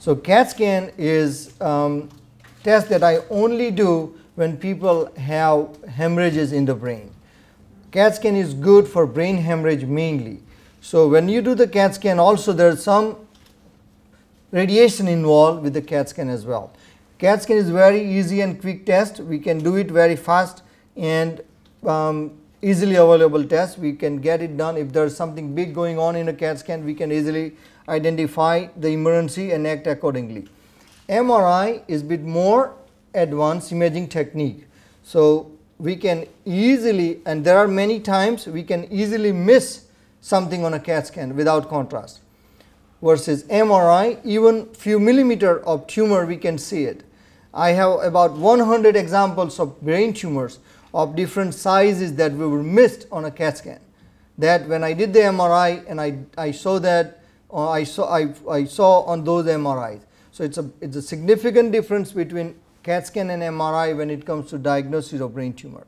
So CAT scan is um, test that I only do when people have hemorrhages in the brain. CAT scan is good for brain hemorrhage mainly. So when you do the CAT scan also there is some radiation involved with the CAT scan as well. CAT scan is very easy and quick test. We can do it very fast and um, easily available test. We can get it done. If there's something big going on in a CAT scan, we can easily identify the emergency and act accordingly. MRI is a bit more advanced imaging technique. So we can easily, and there are many times we can easily miss something on a CAT scan without contrast versus MRI, even few millimeter of tumor we can see it. I have about 100 examples of brain tumors of different sizes that we were missed on a CAT scan. That when I did the MRI and I, I saw that, uh, I, saw, I, I saw on those MRIs. So it's a, it's a significant difference between CAT scan and MRI when it comes to diagnosis of brain tumor.